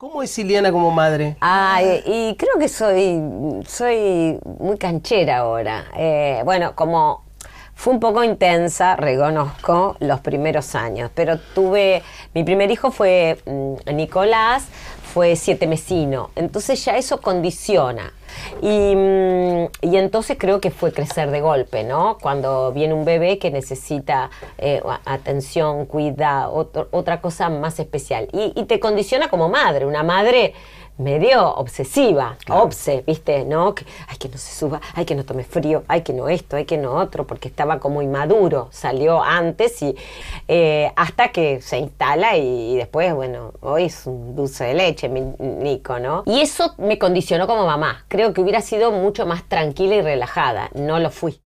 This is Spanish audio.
¿Cómo es Iliana como madre? Ah, y, creo que soy, soy muy canchera ahora. Eh, bueno, como fue un poco intensa, reconozco, los primeros años, pero tuve, mi primer hijo fue mm, Nicolás, fue siete mesino. Entonces ya eso condiciona. Mm, y, entonces creo que fue crecer de golpe, ¿no? Cuando viene un bebé que necesita eh, atención, cuida, otra cosa más especial. Y, y te condiciona como madre. Una madre medio obsesiva, obse, ¿viste? ¿No? Que, ay, que no se suba, ay, que no tome frío, ay, que no esto, ay, que no otro, porque estaba como inmaduro, salió antes y eh, hasta que se instala y, después, bueno, hoy es un dulce de leche, mi Nico, ¿no? Y eso me condicionó como mamá. Creo que hubiera sido mucho más tranquila y relajada, no lo fui.